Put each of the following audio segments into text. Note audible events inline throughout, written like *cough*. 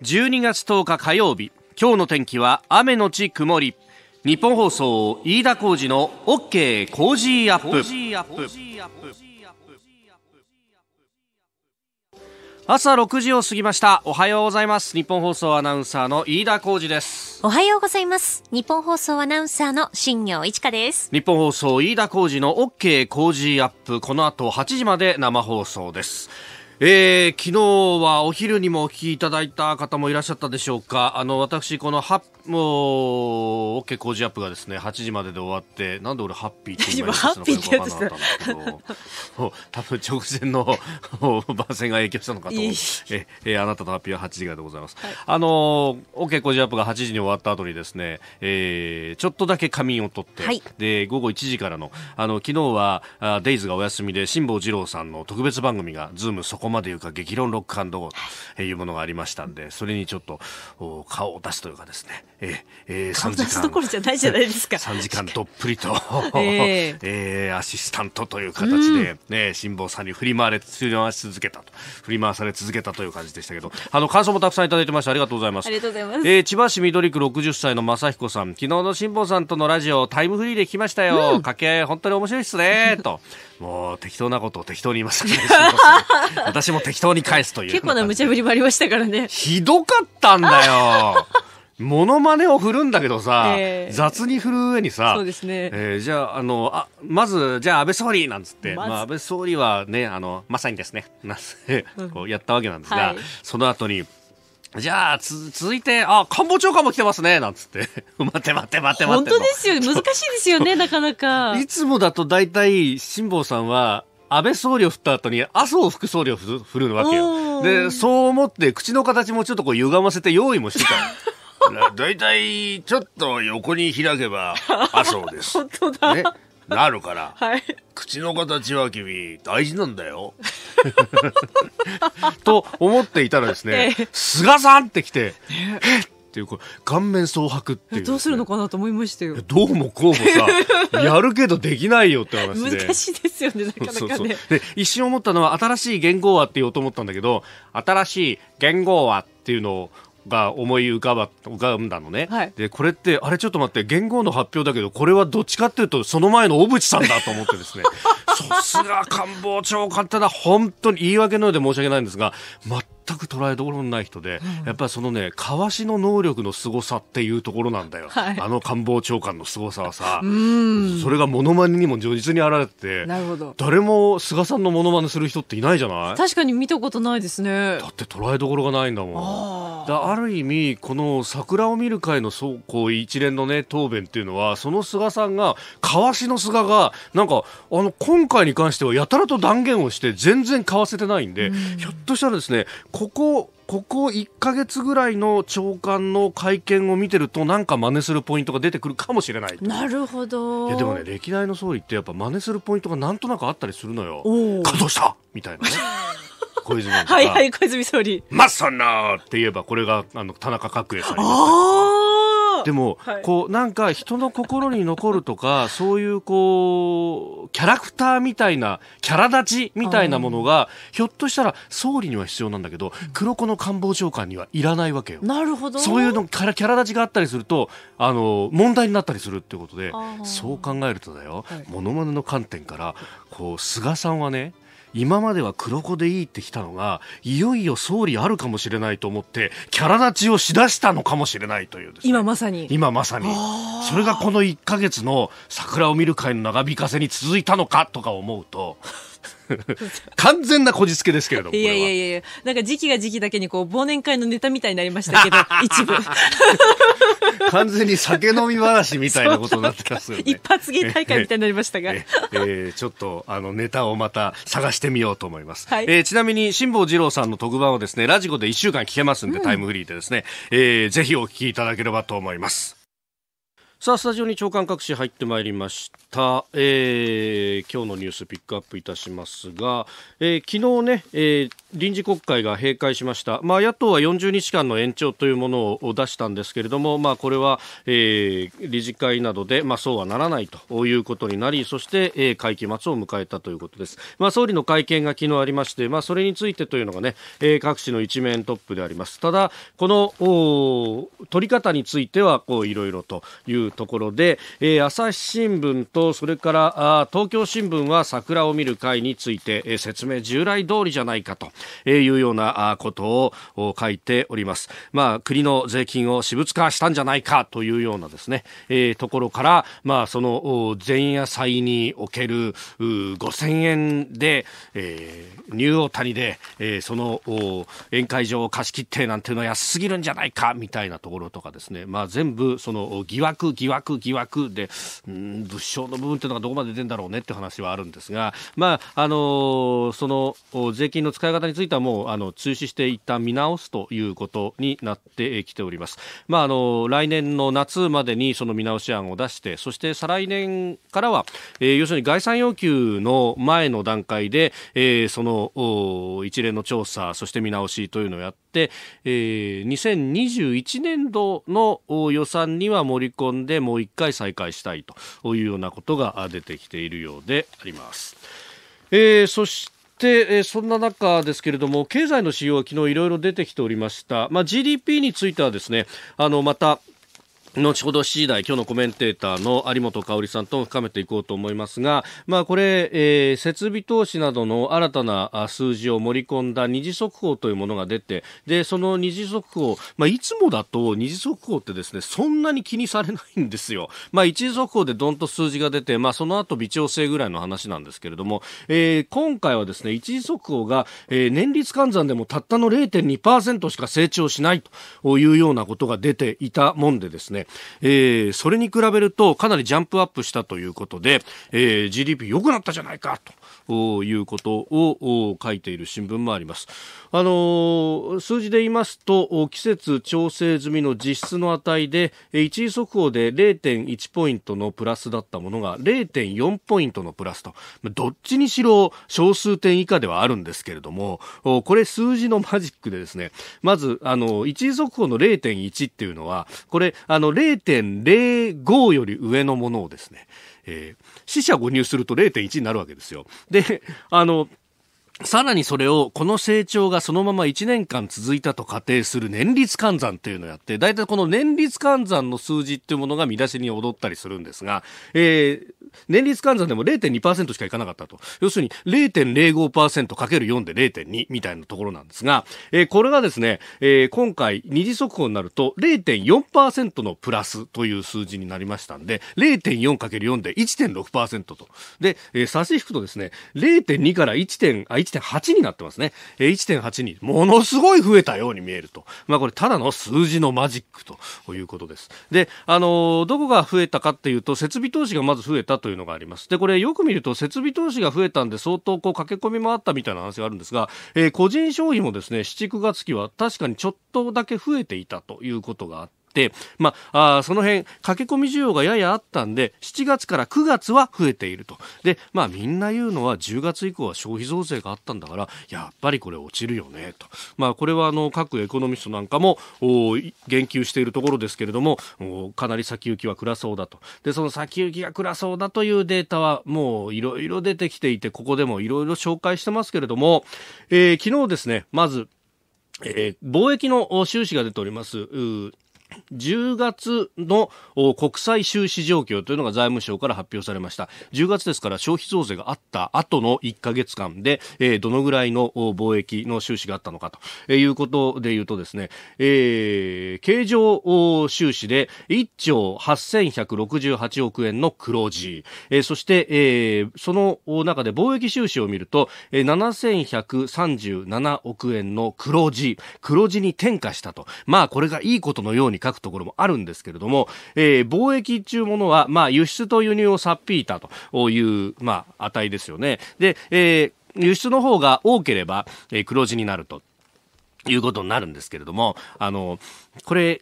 12月10日火曜日今日の天気は雨のち曇り日本放送飯田浩二の OK 工事アップ朝6時を過ぎましたおはようございます日本放送アナウンサーの飯田浩二ですおはようございます日本放送アナウンサーの新業一華です日本放送飯田浩二の OK ジーアップこの後8時まで生放送ですえー、昨日はお昼にもお聞きいただいた方もいらっしゃったでしょうか。あの、私、このハッもう、OK 工事アップがですね、8時までで終わって、なんで俺ハッピーって今ハッピったんですけど、多分直前の *laughs* 番宣が影響したのかと思え、え、あなたとハッピーは8時からでございます。はい、あの、OK 工事アップが8時に終わった後にですね、えー、ちょっとだけ仮眠を取って、はい、で、午後1時からの、あの、昨日は、あデイズがお休みで、辛坊二郎さんの特別番組が、ズームそこまで言うか、激論ロックというものがありましたんで、それにちょっと、顔を出すというかですね、ええー、3時間。どころじゃないじゃないですか。3 *laughs* 時間どっぷりと、えー、*laughs* えー、アシスタントという形で、ね、辛坊さんに振り回れ、振り回し続けたと、振り回され続けたという感じでしたけど、あの、感想もたくさんいただいてました。ありがとうございます。ありがとうございます。えー、千葉市緑区60歳の正彦さん、昨日の辛坊さんとのラジオ、タイムフリーで聞きましたよ。掛、うん、け合い、本当に面白いっすね、*laughs* と。もう適当なことを適当に言いましたね。私も適当に返すという。結構な無茶ぶりもありましたからね。ひどかったんだよ。ものまねを振るんだけどさ、えー、雑に振る上にさ、そうですね。えー、じゃあ、あの、あ、まず、じゃあ安倍総理なんつって、まあ、安倍総理はね、あの、まさにですね、*laughs* なこうやったわけなんですが、うんはい、その後に、じゃあ、つ、続いて、あ、官房長官も来てますね、なんつって。*laughs* 待て待て待て待て。本当ですよ。難しいですよね、*laughs* なかなか。いつもだと大体、辛坊さんは、安倍総理を振った後に麻生副総理を振るわけよ。で、そう思って口の形もちょっとこう歪ませて用意もしてた。だいたいちょっと横に開けば麻生 *laughs* です。本当だ。ねなるから、はい、口の形は君大事なんだよ。*laughs* と思っていたらですね、ええ、菅さんって来て、えっていうか顔面蒼白っていう、ね、どうするのかなと思いましたよどうもこうもさ *laughs* やるけどできないよって話で難しいですよねなかなかねそうそうで一瞬思ったのは新しい言語はって言おうと思ったんだけど新しい言語はっていうのをが思い浮かば浮かんだのね、はい、でこれってあれちょっと待って元号の発表だけどこれはどっちかっていうとその前の小渕さんだと思ってですね *laughs* さすが官房長官ってのは本当に言い訳のようで申し訳ないんですが全全く捉えどころのない人で、うん、やっぱりそのね、かわしの能力の凄さっていうところなんだよ。はい、あの官房長官の凄さはさ、*laughs* それがモノマネにも如実に現れて、なるほど誰も菅さんのモノマネする人っていないじゃない確かに見たことないですね。だって捉えどころがないんだもん。あだある意味、この桜を見る会のそうこう一連のね、答弁っていうのは、その菅さんが、かわしの菅が、なんか、あの、今回に関してはやたらと断言をして、全然買わせてないんで、うん、ひょっとしたらですね、ここここ1か月ぐらいの長官の会見を見てるとなんか真似するポイントが出てくるかもしれないなるほどいやでもね歴代の総理ってやっぱ真似するポイントがなんとなくあったりするのよ感動したみたいなね *laughs* 小泉はいはい小泉総理「マッサンナー!」って言えばこれがあの田中角栄さんああでも、はい、こうなんか人の心に残るとか *laughs* そういうこうキャラクターみたいなキャラ立ちみたいなものがひょっとしたら総理には必要なんだけど黒子の官房長官にはいらないわけよ。なるほどそういうのキャラ立ちがあったりするとあの問題になったりするっていうことでそう考えるとだよ、はい、モノマネの観点からこう菅さんはね今までは黒子でいいってきたのがいよいよ総理あるかもしれないと思ってキャラ立ちをしだしたのかもしれないという、ね、今まさに今まさにそれがこの1か月の桜を見る会の長引かせに続いたのかとか思うと。完全なこじつけですけれども。いやいやいやなんか時期が時期だけにこう、忘年会のネタみたいになりましたけど、*laughs* 一部。完全に酒飲み話みたいなことになってますよね。一発芸大会みたいになりましたが。えー、ちょっと、あの、ネタをまた探してみようと思います。はい、えー、ちなみに、辛坊二郎さんの特番をですね、ラジコで1週間聞けますんで、うん、タイムフリーでですね、えー、ぜひお聞きいただければと思います。さあスタジオに長官各紙入ってまいりました、えー、今日のニュースピックアップいたしますが、えー、昨日ね、えー、臨時国会が閉会しました、まあ、野党は40日間の延長というものを出したんですけれども、まあ、これは、えー、理事会などで、まあ、そうはならないということになりそして、えー、会期末を迎えたということです、まあ、総理の会見が昨日ありまして、まあ、それについてというのがね、えー、各紙の一面トップでありますただこのお取り方についてはこういろいろというところで、えー、朝日新聞とそれからあ東京新聞は桜を見る会について、えー、説明従来通りじゃないかというようなことを書いております。まあ、国の税金を私物化したんじゃないかというようなですね、えー、ところから、まあ、その前夜祭における5000円で、えー、ニューオータニで、えー、その宴会場を貸し切ってなんていうのは安すぎるんじゃないかみたいなところとかですね、まあ、全部その疑惑疑惑、疑惑で、うん、物証の部分っていうのがどこまで出てんだろうねって話はあるんですが、まあ、あのその税金の使い方についてはもうあの中止して一旦見直すということになってきております。まあ、あの来年の夏までにその見直し案を出して、そして再来年からは、えー、要するに概算要求の前の段階で、えー、その一連の調査、そして見直しというのをやって、、えー、2021年度の予算には盛り込んでもう1回再開したいというようなことが出てきているようであります。えー、そしてでそんな中ですけれども経済の仕様は昨日いろいろ出てきておりました、まあ、GDP についてはですねあのまた後ほど7時台、今日のコメンテーターの有本香織さんと深めていこうと思いますが、まあ、これ、えー、設備投資などの新たな数字を盛り込んだ二次速報というものが出て、で、その二次速報、まあ、いつもだと二次速報ってですね、そんなに気にされないんですよ。まあ、一次速報でどんと数字が出て、まあ、その後微調整ぐらいの話なんですけれども、えー、今回はですね、一次速報が、えー、年率換算でもたったの0.2%しか成長しないというようなことが出ていたもんでですね、えー、それに比べるとかなりジャンプアップしたということで、えー、GDP 良くなったじゃないかと。いうことを書いている新聞もあります。あの数字で言いますと季節調整済みの実質の値で一時速報で0.1ポイントのプラスだったものが0.4ポイントのプラスとどっちにしろ小数点以下ではあるんですけれどもこれ数字のマジックでですねまずあの一時速報の0.1っていうのはこれあの0.05より上のものをですねえー、死者誤入すると0.1になるわけですよ。で、あの、さらにそれを、この成長がそのまま1年間続いたと仮定する年率換算というのをやって、大体この年率換算の数字っていうものが見出しに踊ったりするんですが、えー、年率換算でも0.2%しかいかなかったと。要するに0.05%かける4で0.2みたいなところなんですが、えー、これがですね、えー、今回二次速報になると0.4%のプラスという数字になりましたんで、0.4かける4で1.6%と。で、えー、差し引くとですね、0.2から 1.、1 1.8になってますね。1.8に、ものすごい増えたように見えると。まあこれただの数字のマジックということです。で、あの、どこが増えたかっていうと、設備投資がまず増えたというのがあります。で、これよく見ると設備投資が増えたんで相当こう駆け込みもあったみたいな話があるんですが、えー、個人消費もですね、7、9月期は確かにちょっとだけ増えていたということがあって、っまあ、あその辺、駆け込み需要がややあったんで、7月から9月は増えていると。で、まあみんな言うのは10月以降は消費増税があったんだから、やっぱりこれ落ちるよね、と。まあこれはあの、各エコノミストなんかも、言及しているところですけれども、かなり先行きは暗そうだと。で、その先行きが暗そうだというデータはもういろいろ出てきていて、ここでもいろいろ紹介してますけれども、えー、昨日ですね、まず、えー、貿易の収支が出ております、10月の国際収支状況というのが財務省から発表されました。10月ですから消費増税があった後の1ヶ月間で、えー、どのぐらいの貿易の収支があったのかということで言うとですね、えー、経常収支で1兆8168億円の黒字、えー、そして、えー、その中で貿易収支を見ると、えー、7137億円の黒字、黒字に転化したと。まあこれがいいことのようにに書くところもあるんですけれども、えー、貿易っていうものは、まあ、輸出と輸入を差っ引いたという、まあ、値ですよね。で、えー、輸出の方が多ければ、えー、黒字になると。いうことになるんですけれども、あの、これ、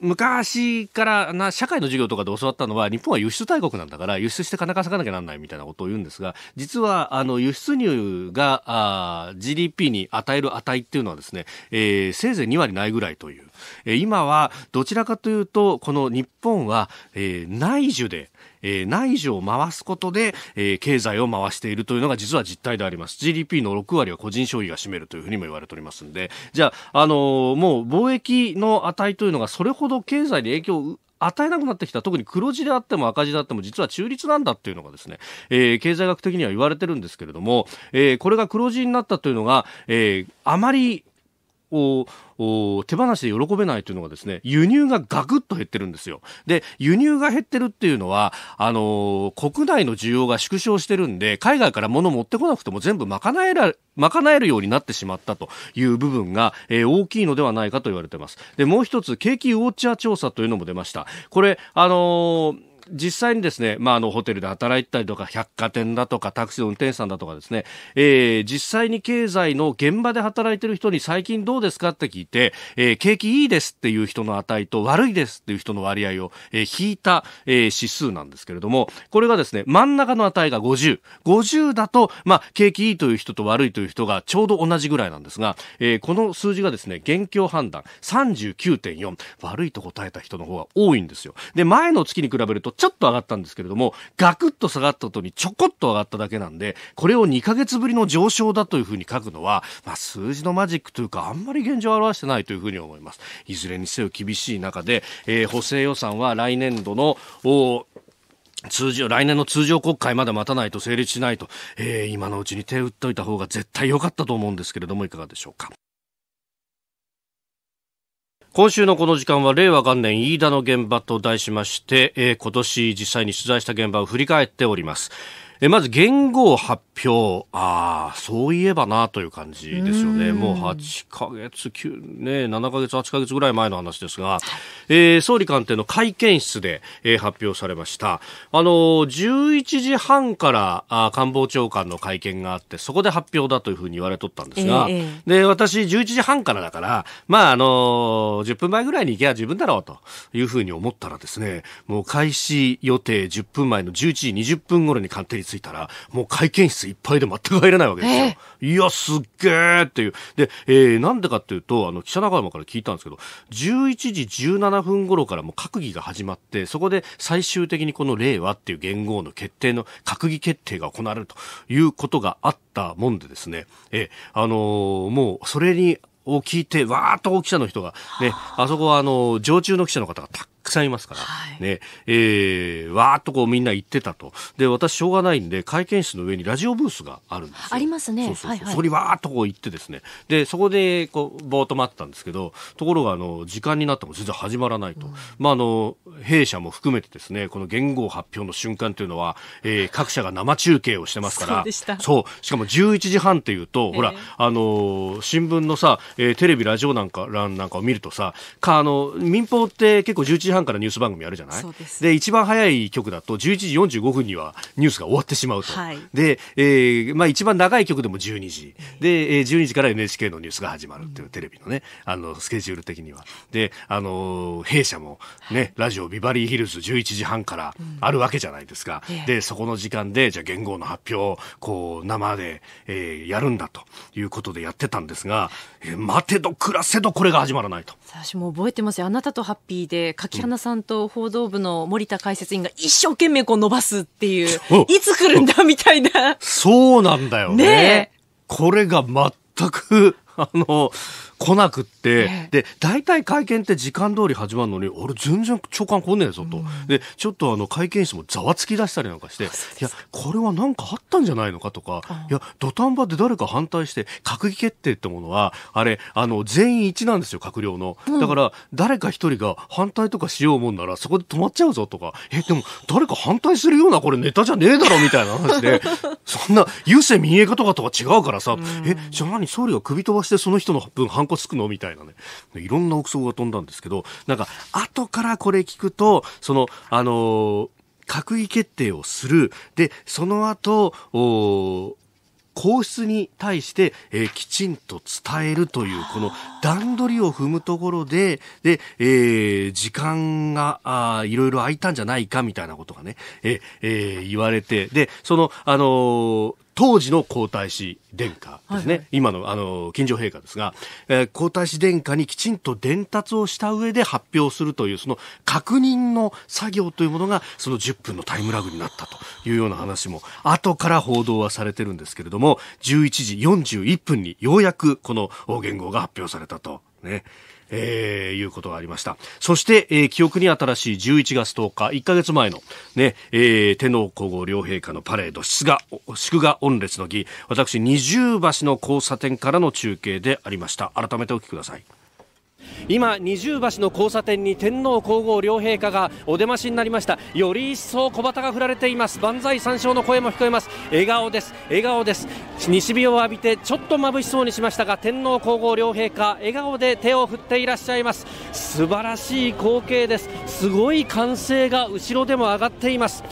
昔からな社会の授業とかで教わったのは日本は輸出大国なんだから輸出して金稼がなきゃなんないみたいなことを言うんですが実はあの輸出入があ GDP に与える値っていうのはですね、えー、せいぜい2割ないぐらいという、えー、今はどちらかというとこの日本は、えー、内需でえー、内需を回すことで、えー、経済を回しているというのが実は実態であります。GDP の6割は個人消費が占めるというふうにも言われておりますんで、じゃあ、あのー、もう貿易の値というのがそれほど経済に影響を与えなくなってきた特に黒字であっても赤字であっても実は中立なんだっていうのがですね、えー、経済学的には言われてるんですけれども、えー、これが黒字になったというのが、えー、あまりを手放しで喜べないというのがですね、輸入がガクッと減ってるんですよ。で、輸入が減ってるっていうのは、あのー、国内の需要が縮小してるんで、海外から物持ってこなくても全部賄えら、賄えるようになってしまったという部分が、えー、大きいのではないかと言われてます。で、もう一つ、景気ウォッチャー調査というのも出ました。これ、あのー実際にですね、まあ、あの、ホテルで働いたりとか、百貨店だとか、タクシーの運転手さんだとかですね、えー、実際に経済の現場で働いてる人に最近どうですかって聞いて、えー、景気いいですっていう人の値と、悪いですっていう人の割合を、えー、引いた、えー、指数なんですけれども、これがですね、真ん中の値が50。50だと、まあ、景気いいという人と悪いという人がちょうど同じぐらいなんですが、えー、この数字がですね、現況判断39.4。悪いと答えた人の方が多いんですよ。で、前の月に比べるとちょっと上がったんですけれども、ガクッと下がった後にちょこっと上がっただけなんで、これを2ヶ月ぶりの上昇だというふうに書くのは、まあ、数字のマジックというか、あんまり現状を表してないというふうに思います。いずれにせよ厳しい中で、えー、補正予算は来年度の、通常、来年の通常国会まで待たないと成立しないと、えー、今のうちに手を打っておいた方が絶対良かったと思うんですけれども、いかがでしょうか。今週のこの時間は令和元年飯田の現場と題しまして、えー、今年実際に取材した現場を振り返っております。えまず元号発表ああそういえばなという感じですよねもう8か月9、ね、7か月8か月ぐらい前の話ですが、えー、総理官邸の会見室で、えー、発表されましたあの11時半からあ官房長官の会見があってそこで発表だというふうに言われとったんですが、えー、で私11時半からだからまああの10分前ぐらいに行けば自分だろうというふうに思ったらですねもう開始予定10分前の11時20分頃に官邸に着いたら、もう会見室いっぱいで全く入れないわけですよ。えー、いや、すっげーっていう。で、えー、なんでかっていうと、あの、記者仲間から聞いたんですけど、11時17分頃からもう閣議が始まって、そこで最終的にこの令和っていう元号の決定の、閣議決定が行われるということがあったもんでですね、えー、あのー、もう、それに、を聞いて、わーっと記者の人が、ね、あそこはあの、常駐の記者の方がたくくさんいますから、はい、ね、えー、わーっとこうみんな行ってたと。で、私しょうがないんで、会見室の上にラジオブースがあるんですよ。ありますね。そうそうそう、はいはい、そこにわーっとこう行ってですね。で、そこで、こう、ぼーっと待ったんですけど、ところが、あの、時間になっても全然始まらないと。うん、まあ、あの、弊社も含めてですね、この言語発表の瞬間というのは、えー、各社が生中継をしてますから、そうそうしかも11時半っていうと、えー、ほら、あの、新聞のさ、えー、テレビ、ラジオなんか、欄なんかを見るとさ、か、あの、民放って結構11時半半からニュース番組るじゃないで一番早い局だと11時45分にはニュースが終わってしまうと、はい、で、えーまあ、一番長い局でも12時で、えー、12時から NHK のニュースが始まるっていう、テレビのねあのスケジュール的にはで、あのー、弊社もね、ラジオビバリーヒルズ11時半からあるわけじゃないですか、うん、でそこの時間でじゃあ元号の発表をこう生で、えー、やるんだということでやってたんですが、えー、待てど暮らせどこれが始まらないと私も覚えてますよあなたとハッピーで書きャナさんと報道部の森田解説員が一生懸命こう伸ばすっていう、*laughs* いつ来るんだみたいな。そうなんだよね。ねこれが全く、あの、来なくって、ええ、で、大体会見って時間通り始まるのに、俺全然長官来ねえぞと。うん、で、ちょっとあの会見室もざわつき出したりなんかして、いや、これは何かあったんじゃないのかとか、いや、土壇場で誰か反対して、閣議決定ってものは、あれ、あの、全員一なんですよ、閣僚の。だから、誰か一人が反対とかしようもんなら、そこで止まっちゃうぞとか、え、でも、誰か反対するようなこれネタじゃねえだろみたいな話で、*laughs* そんな、郵政民営化とかとは違うからさ、うん、え、じゃあ何、総理が首飛ばしてその人の分反個つくのみたいなね、いろんな憶測が飛んだんですけど、なんか、後からこれ聞くと、その、あのー、閣議決定をする。で、その後、皇室に対して、えー、きちんと伝えるという、この段取りを踏むところで、で、えー、時間が、あいろいろ空いたんじゃないか、みたいなことがね、えー、えー、言われて、で、その、あのー当時の皇太子殿下ですね、はいはい、今のあの近所陛下ですが、えー、皇太子殿下にきちんと伝達をした上で発表するというその確認の作業というものがその10分のタイムラグになったというような話も後から報道はされてるんですけれども11時41分にようやくこの言語が発表されたとね。えー、いうことがありました。そして、えー、記憶に新しい11月10日、1ヶ月前のね、えー、天皇皇后両陛下のパレード、祝賀、祝賀御列の儀、私、二重橋の交差点からの中継でありました。改めてお聞きください。今、二重橋の交差点に天皇皇后両陛下がお出ましになりましたより一層小旗が振られています万歳三唱の声も聞こえます笑顔です笑顔です西日を浴びてちょっと眩しそうにしましたが天皇皇后両陛下笑顔で手を振っていらっしゃいます素晴らしい光景ですすごい歓声が後ろでも上がっています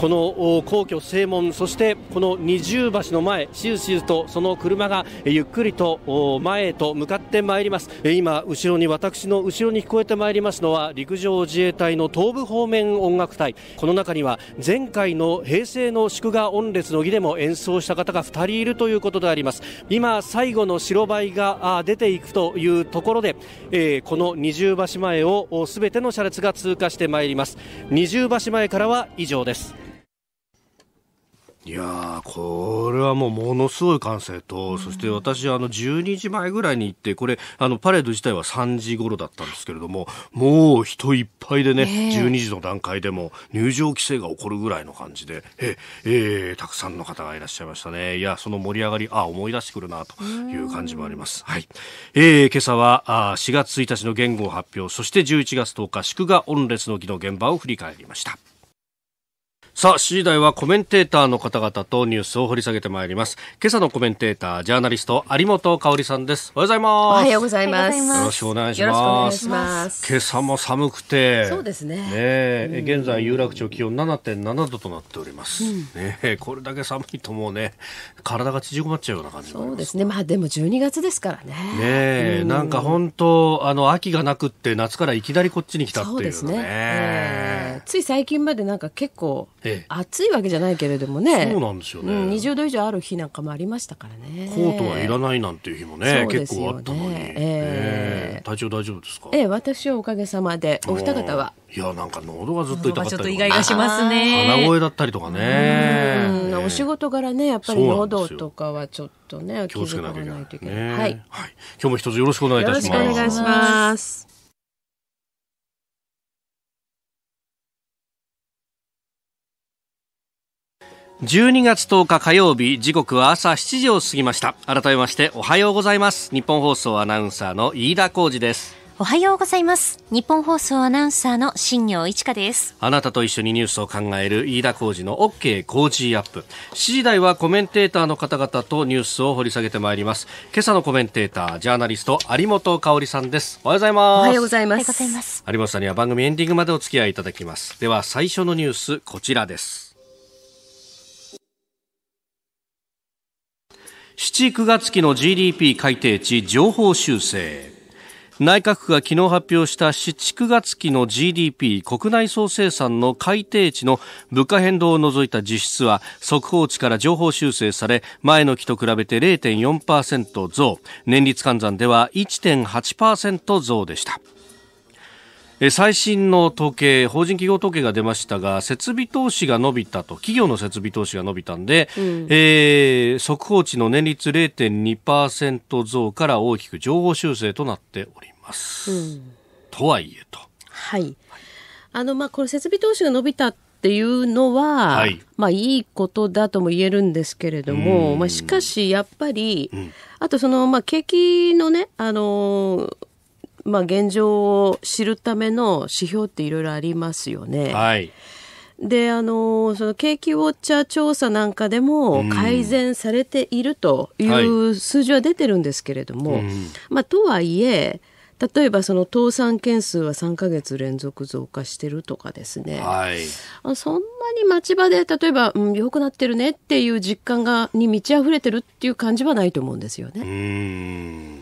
この皇居正門そしてこの二重橋の前しずしずとその車がゆっくりと前へと向かってまいります今後ろに私の後ろに聞こえてまいりますのは陸上自衛隊の東部方面音楽隊この中には前回の平成の祝賀音列の儀でも演奏した方が2人いるということであります今最後の白バイが出ていくというところで、この二重橋前をすべての車列が通過してまいります二重橋前からは以上ですいやこれはもうものすごい歓声と、そして私、あの12時前ぐらいに行って、これ、あのパレード自体は3時頃だったんですけれども、もう人いっぱいでね、えー、12時の段階でも入場規制が起こるぐらいの感じで、ええー、たくさんの方がいらっしゃいましたね、いや、その盛り上がり、あ思い出してくるなという感じもあります。はい、えー、今朝はあ4月1日の言語を発表、そして11月10日、祝賀御列の儀の現場を振り返りました。さあ、次第はコメンテーターの方々とニュースを掘り下げてまいります。今朝のコメンテーター、ジャーナリスト、有本香里さんです。おはようございます。おはようございます。よろしくお願いします。今朝も寒くて。そうですね。ね、現在有楽町気温7.7度となっております。うん、ね、これだけ寒いともうね、体が縮まっちゃうような感じそうですね。まあでも12月ですからね。ね、うん、なんか本当あの秋がなくって夏からいきなりこっちに来たっていうのね。ね、えー、つい最近までなんか結構。ええ、暑いわけじゃないけれどもねそうなんですよね、うん、20度以上ある日なんかもありましたからねコートはいらないなんていう日もね、ね、結構あったのに、ええー、体調大丈夫ですかええ私はおかげさまでお二方はいやなんか喉がずっと痛かったりちょっと意外がしますね鼻声だったりとかね、えー、お仕事柄ねやっぱり喉とかはちょっとね気をつけなきゃいけない、ね、はい、はい、今日も一つよろしくお願いいたよろしくお願いします12月10日火曜日時刻は朝7時を過ぎました改めましておはようございます日本放送アナウンサーの飯田浩二ですおはようございます日本放送アナウンサーの新業一華ですあなたと一緒にニュースを考える飯田浩二の OK 工事アップ7時台はコメンテーターの方々とニュースを掘り下げてまいります今朝のコメンテータージャーナリスト有本香さんですおはようございますおはようございます有本さんには番組エンディングまでお付き合いいただきますでは最初のニュースこちらです7、9月期の GDP 改定値情報修正。内閣府が昨日発表した7、9月期の GDP 国内総生産の改定値の物価変動を除いた実質は速報値から情報修正され前の期と比べて0.4%増年率換算では1.8%増でした。最新の統計、法人企業統計が出ましたが、設備投資が伸びたと、企業の設備投資が伸びたんで、うん、えー、速報値の年率0.2%増から大きく上方修正となっております。うん、とはいえと。はい。あの、まあ、この設備投資が伸びたっていうのは、はい、まあいいことだとも言えるんですけれども、まあしかしやっぱり、うん、あとそのまあ景気のね、あのー、まあ、現状を知るための指標っていろいろありますよね。はい、であのその景気ウォッチャー調査なんかでも改善されているという数字は出てるんですけれども、うんはい、まあ、とはいえ例えばその倒産件数は3か月連続増加してるとかですね、はい、そんなに町場で例えば、うん、良くなってるねっていう実感がに満ち溢れてるっていう感じはないと思うんですよね。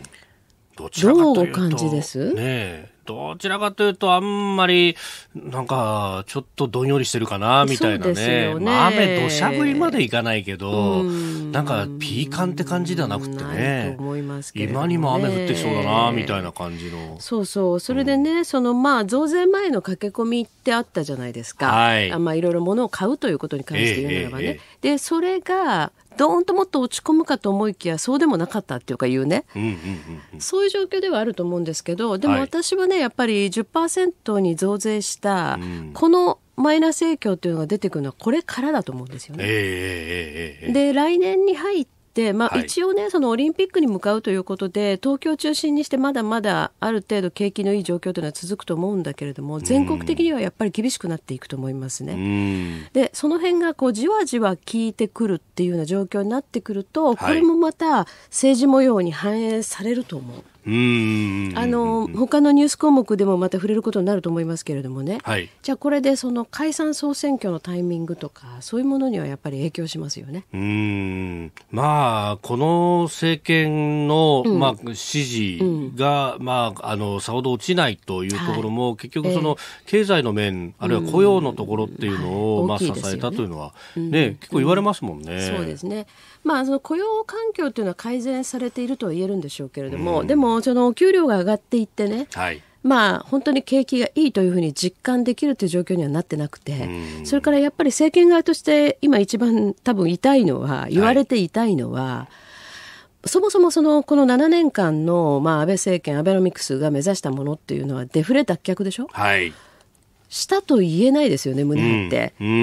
どちらかというと。どうお感じですねどちらかというと、あんまり、なんか、ちょっとどんよりしてるかな、みたいなね。ね雨、土砂降りまでいかないけど、なんか、ピーカンって感じではなくてね。ね今にも雨降ってそうだな、みたいな感じの。そうそう。それでね、うん、その、まあ、増税前の駆け込みってあったじゃないですか。はい。あまあ、いろいろ物を買うということに関して言うならばね。えーえー、で、それが、どーんともっと落ち込むかと思いきやそうでもなかったっていうか言うね、うんうんうんうん、そういう状況ではあると思うんですけどでも私はね、やっぱり10%に増税した、このマイナス影響というのが出てくるのはこれからだと思うんですよね。えーえーえー、で来年に入って、まあ、一応ね、はい、そのオリンピックに向かうということで、東京を中心にして、まだまだある程度、景気のいい状況というのは続くと思うんだけれども、全国的にはやっぱり厳しくなっていくと思いますね。で、その辺がこうじわじわ効いてくるっていうような状況になってくると、これもまた政治模様に反映されると思う。はいあの他のニュース項目でもまた触れることになると思いますけれどもね、はい、じゃあこれでその解散総選挙のタイミングとかそういうものにはやっぱり影響しますよねうんまあこの政権の、うん、まあ、支持が、うん、まあ、あのさほど落ちないというところも、はい、結局その、経済の面あるいは雇用のところっていうのを、はいね、まあ、支えたというのはね、ね結構言われますもんね。そうですねまあ、その雇用環境というのは改善されているとは言えるんでしょうけれども、うん、でも、その給料が上がっていってね、はい、まあ、本当に景気がいいというふうに実感できるという状況にはなってなくて、うん、それからやっぱり政権側として今一番多分痛いのは、言われて痛いのは、はいそもそもそのこの7年間の、まあ、安倍政権、アベノミクスが目指したものっていうのはデフレ脱却でしょ、はい、したと言えないですよね、胸って。うん、うん、う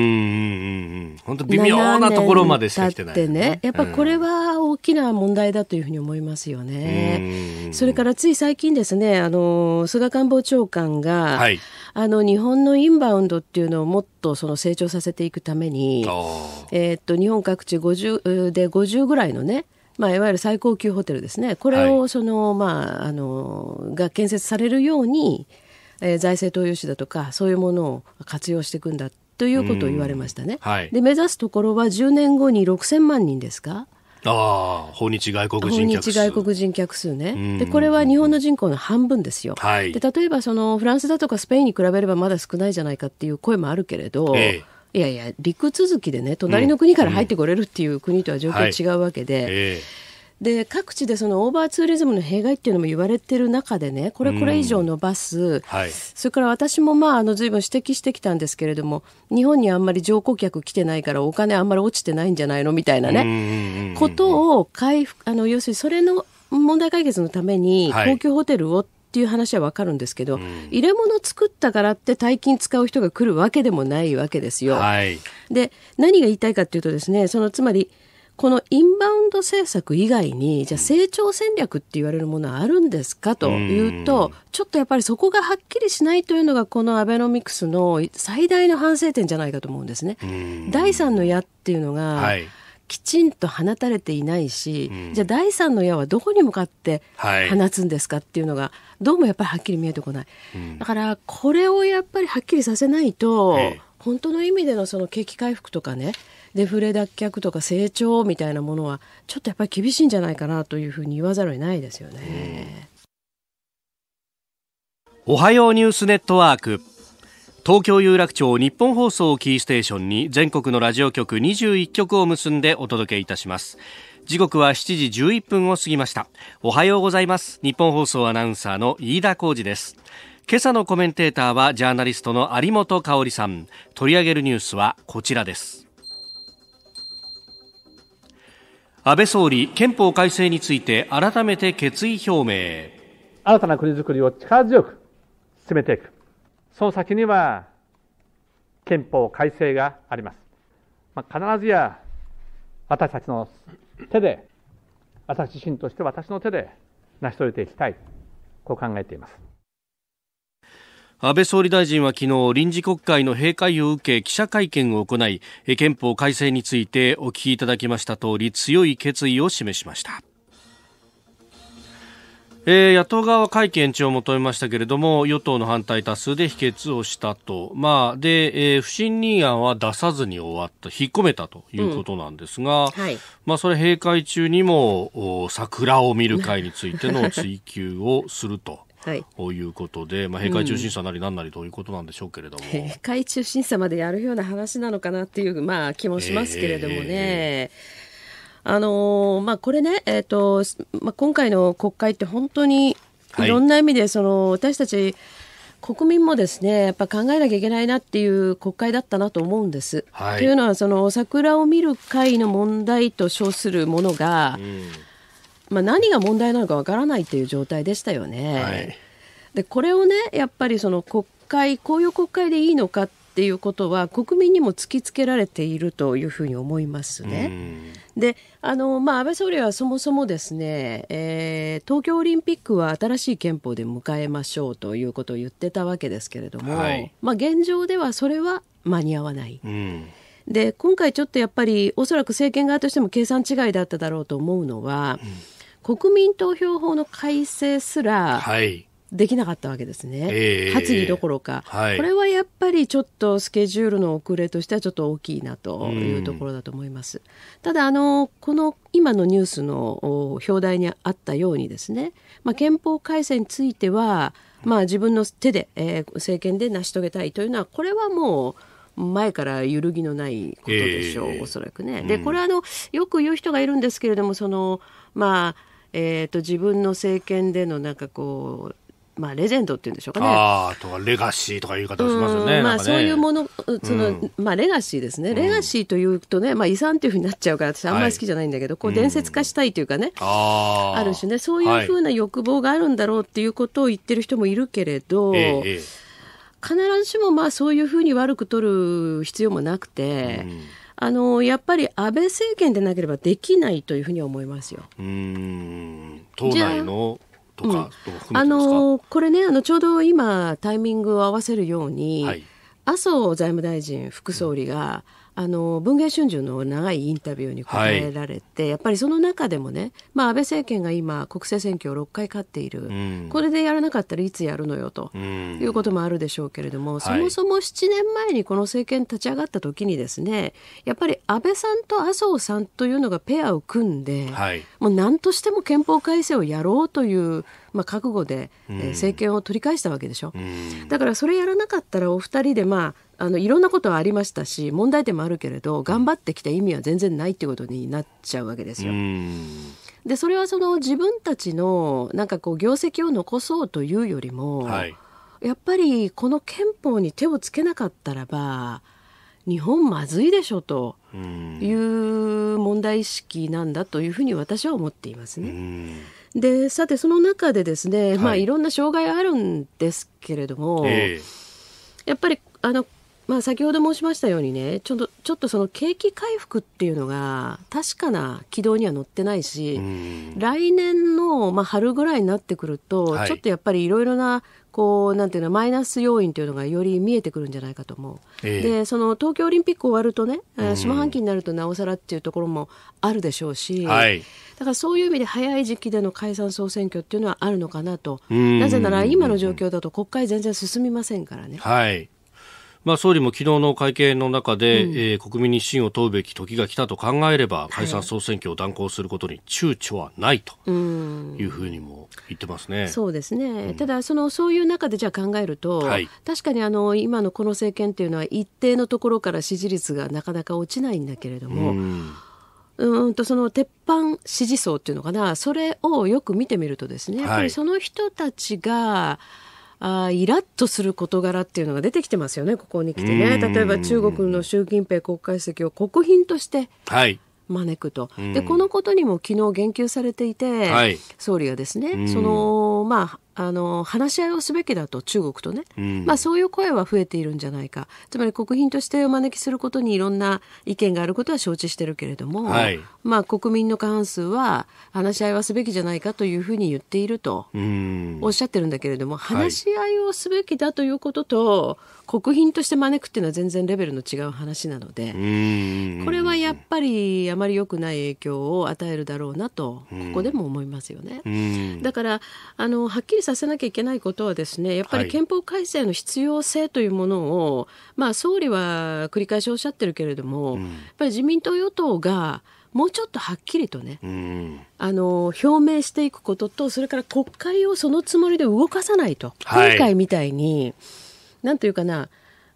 ん、本当微妙なところまでしか来てない、ね。ってね、やっぱこれは大きな問題だというふうに思いますよね。それからつい最近ですね、あの、菅官房長官が、はい、あの、日本のインバウンドっていうのをもっとその成長させていくために、えー、っと、日本各地50で50ぐらいのね、まあ、いわゆる最高級ホテルですね。これを、その、はい、まあ、あの、が建設されるように、えー、財政投融資だとかそういうものを活用していくんだということを言われましたね、はい、で目指すところは10年後に6000万人ですかああ、訪日外国人客数。訪日外国人客数ね。で、これは日本の人口の半分ですよ。はい、で、例えばそのフランスだとかスペインに比べればまだ少ないじゃないかっていう声もあるけれど、ええ、いやいや、陸続きでね、隣の国から入ってこれるっていう国とは状況違うわけで、うんえで各地でそのオーバーツーリズムの弊害っていうのも言われてる中でねこれこれ以上伸ばす、はい、それから私もまああのぶん指摘してきたんですけれども日本にあんまり乗降客来てないからお金あんまり落ちてないんじゃないのみたいなねことを回復あの要するにそれの問題解決のために高級ホテルを、いっていう話はわかるんですけど、入れ物作ったからって大金使う人が来るわけでもないわけですよ。はい、で何が言いたいかっていうとですねそのつまりこのインバウンド政策以外に、じゃあ成長戦略って言われるものはあるんですかというと、ちょっとやっぱりそこがはっきりしないというのが、このアベノミクスの最大の反省点じゃないかと思うんですね。第3の矢っていうのが、はい、きちんと放たれていないし、うん、じゃあ第3の矢はどこに向かって放つんですかっていうのが、はい、どうもやっぱりはっきり見えてこない、うん、だからこれをやっぱりはっきりさせないと、本当の意味でのその景気回復とかねデフレ脱却とか成長みたいなものはちょっとやっぱり厳しいんじゃないかなというふうに言わざるを得ないですよね。おはようニュースネットワーク東京有楽町日本放送キーステーションに全国のラジオ局21局を結んでお届けいたします時刻は7時11分を過ぎましたおはようございます日本放送アナウンサーの飯田浩二です今朝のコメンテーターはジャーナリストの有本香さん取り上げるニュースはこちらです安倍総理憲法改正について改めて決意表明新たな国づくりを力強く進めていくその先には憲法改正があります、まあ、必ずや私たちの手で私自身として私の手で成し遂げていきたいこう考えています安倍総理大臣は昨日臨時国会の閉会を受け記者会見を行い憲法改正についてお聞きいただきました通り強い決意を示しましたえー、野党側は会期延長を求めましたけれども与党の反対多数で否決をしたと、まあでえー、不信任案は出さずに終わった引っ込めたということなんですが、うんはい、まあ、それ閉会中にも桜を見る会についての追及をするとはい、ということで、まあ、閉会中審査なりなんなりということなんでしょうけれども、うん、閉会中審査までやるような話なのかなっていう、まあ、気もしますけれどもね。えーあのー、まあ、これね、えーとまあ、今回の国会って本当にいろんな意味でその、私たち国民もですねやっぱ考えなきゃいけないなっていう国会だったなと思うんです。はい、というのはその桜を見る会の問題と称するものが、うんまあ、何が問題なのかわからないという状態でしたよね。はい、でこれをねやっぱりその国会こういう国会でいいのかっていうことは国民にも突きつけられているというふうに思いますね。であの、まあ、安倍総理はそもそもですね、えー、東京オリンピックは新しい憲法で迎えましょうということを言ってたわけですけれども、はい、まあ、現状ではそれは間に合わない。で今回ちょっとやっぱりおそらく政権側としても計算違いだっただろうと思うのは、うん国民投票法の改正すら、はいできなかったわけですね、えー、発議どころか、はい、これはやっぱりちょっとスケジュールの遅れとしてはちょっと大きいなというところだと思います。うん、ただあのこの今のニュースの表題にあったようにですね、まあ、憲法改正については、まあ、自分の手で、えー、政権で成し遂げたいというのはこれはもう前から揺るぎのないことでしょう、えー、おそらくね。でこれはあのよく言う人がいるんですけれどもそのまあえーと、自分の政権でのなんかこうまあ、レジェンドっていうんでしょうかね。あとかレガシーとか言い方しますよね。まあ、そういうもの、その、うん、まあ、レガシーですね。レガシーというとね、まあ、遺産というふうになっちゃうから、私あんまり好きじゃないんだけど、はい、こう伝説化したいというかね、うん、あるしね、そういうふうな欲望があるんだろうっていうことを言ってる人もいるけれど、はい、必ずしもまあそういうふうに悪く取る必要もなくて、うあのやっぱり安倍政権でなければできないというふうに思いますよ。うん党内のとか、うん、あのこれねあのちょうど今タイミングを合わせるように、はい、麻生財務大臣副総理が、うんあの文藝春秋の長いインタビューに答えられて、はい、やっぱりその中でもね、まあ、安倍政権が今国政選挙を6回勝っている、うん、これでやらなかったらいつやるのよと、うん、いうこともあるでしょうけれども、はい、そもそも7年前にこの政権立ち上がった時にですねやっぱり安倍さんと麻生さんというのがペアを組んで、はい、もう何としても憲法改正をやろうという。まあ、覚悟で、え政権を取り返したわけでしょ、うん、だからそれやらなかったらお二人でまああのいろんなことはありましたし問題点もあるけれど頑張ってきた意味は全然ないってことになっちゃうわけですよ。でそれはその自分たちのなんかこう業績を残そうというよりも、はい、やっぱりこの憲法に手をつけなかったらば日本まずいでしょという問題意識なんだというふうに私は思っていますね。でさてその中でですね、はいまあ、いろんな障害あるんですけれども、えー、やっぱりあのまあ、先ほど申しましたようにねちょっとちょっとその景気回復っていうのが確かな軌道には乗ってないし、来年の、まあ、春ぐらいになってくると、はい、ちょっとやっぱりいろいろなこうなんていうのマイナス要因というのがより見えてくるんじゃないかと思う、えでその東京オリンピック終わるとね、うん、下半期になるとなおさらっていうところもあるでしょうし、はい、だからそういう意味で早い時期での解散総選挙っていうのはあるのかなと、なぜなら今の状況だと国会全然進みませんからね。はいまあ、総理も昨日の会見の中で、うん、えー、国民に信を問うべき時が来たと考えれば解散・総選挙を断行することに躊躇はないというふうにも言ってますね。うん、そうですね、うん、ただその、そういう中でじゃあ考えると、はい、確かにあの今のこの政権というのは一定のところから支持率がなかなか落ちないんだけれども。うんとその鉄板支持層っていうのかなそれをよく見てみるとですね、はい、やっぱりその人たちがあイラッとする事柄っていうのが出てきてますよね、ここに来てね。例えば中国の習近平国家主席を国賓として、はい招くと、でこのことにも昨日言及されていて、はい、総理はですね、そのまああの話し合いをすべきだと中国とね、まあ、そういう声は増えているんじゃないかつまり国賓としてお招きすることにいろんな意見があることは承知してるけれども、はい、まあ、国民の過半数は話し合いはすべきじゃないかというふうに言っているとおっしゃってるんだけれども、話し合いをすべきだということと、国賓として招くっていうのは全然レベルの違う話なのでこれはやっぱりあまり良くない影響を与えるだろうなとここでも思いますよね。だからあのはっきりさせなきゃいけないことはですねやっぱり憲法改正の必要性というものを、はい、まあ、総理は繰り返しおっしゃってるけれども、うん、やっぱり自民党与党がもうちょっとはっきりとね、うん、あの表明していくこととそれから国会をそのつもりで動かさないと、はい、今回みたいになんというかな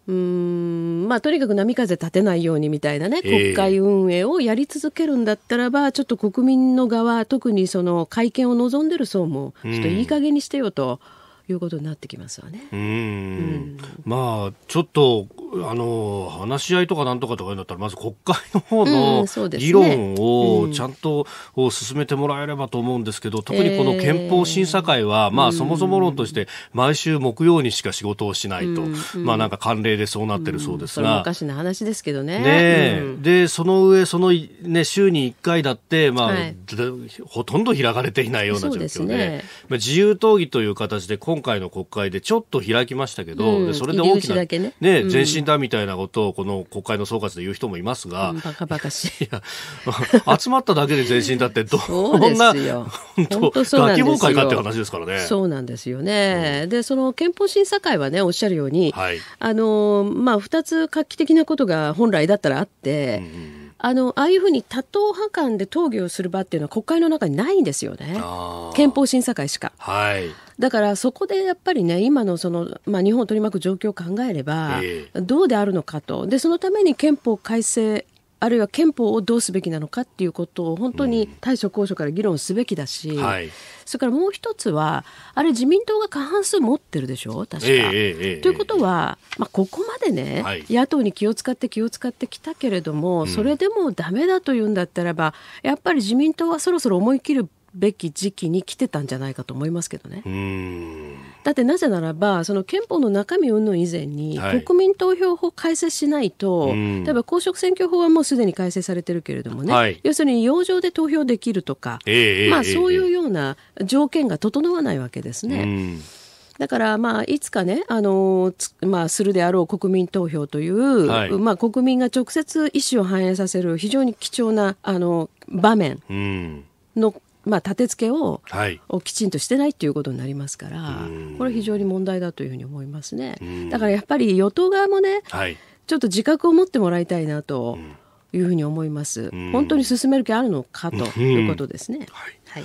うんまあ、とにかく波風立てないようにみたいなね、国会運営をやり続けるんだったらば、えー、ちょっと国民の側、特にその会見を望んでる層も、ちょっといい加減にしてよと。うんいうことになってきますわね。うんうんまあちょっとあの話し合いとかなんとかとかだったらまず国会の方の議論をちゃんと進めてもらえればと思うんですけど、特にこの憲法審査会は、まあそもそも論として毎週木曜にしか仕事をしないと、まあなんか慣例でそうなってるそうですが、おかしな話ですけどね。ねでその上そのね週に一回だってまあ、ほとんど開かれていないような状況で、まあ自由討議という形で今今回の国会でちょっと開きましたけど、うん、それで大きな、ねね、前進だみたいなことをこの国会の総括で言う人もいますが、うん、バカバカしい *laughs* 集まっただけで前進だってど *laughs* んな本ガキ崩壊かって話ですからね。そうなんですよね、うん、でその憲法審査会はねおっしゃるように、はい、あのまあ、2つ画期的なことが本来だったらあって。うんあの、ああいうふうに多党派間で討議をする場っていうのは国会の中にないんですよね。憲法審査会しか。はい。だからそこでやっぱりね、今のその、まあ、日本を取り巻く状況を考えれば、どうであるのかと、でそのために憲法改正あるいは憲法をどうすべきなのかっていうことを本当に対処交渉から議論すべきだし、うんはい、それからもう一つは、あれ自民党が過半数持ってるでしょ、確か。えーえー、ということは、まあ、ここまでね、はい、野党に気を使って気を使ってきたけれども、それでもだめだというんだったらば、やっぱり自民党はそろそろ思い切るべき時期に来てたんじゃないかと思いますけどね。だってなぜならば、その憲法の中身云々以前に、はい、国民投票法改正しないと、例えば公職選挙法はもうすでに改正されてるけれどもね、はい、要するに洋上で投票できるとか、えー、まあ、そういうような条件が整わないわけですね。だから、まあ、いつかね、あのまあ、するであろう国民投票という、はい、まあ、国民が直接意思を反映させる非常に貴重なあの場面のまあ、立て付けを,、をきちんとしてないということになりますから、これ、非常に問題だというふうに思いますね。だからやっぱり与党側もね、はい、ちょっと自覚を持ってもらいたいなというふうに思います。本当に進める気あるのかということですね。はい、はい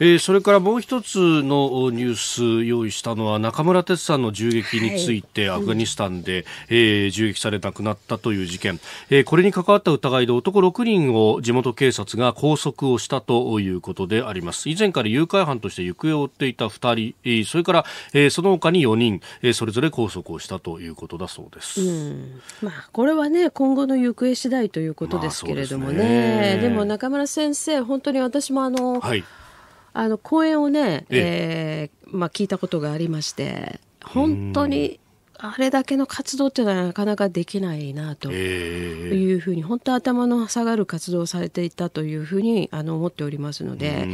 えー、それからもう一つのニュース用意したのは中村哲さんの銃撃について、アフガニスタンで、えー、銃撃され亡くなったという事件、えー、これに関わった疑いで男6人を地元警察が拘束をしたということであります以前から誘拐犯として行方を追っていた2人、それから、えー、その他に4人、えー、それぞれ拘束をしたということだそうですまあ、これはね今後の行方次第ということですけれどもねまあでね、でも中村先生本当に私もあの、はいあの講演をね、ええー、まあ、聞いたことがありまして本当にあれだけの活動っていうのはなかなかできないなというふうに、え本当頭の下がる活動をされていたというふうにあの思っておりますので、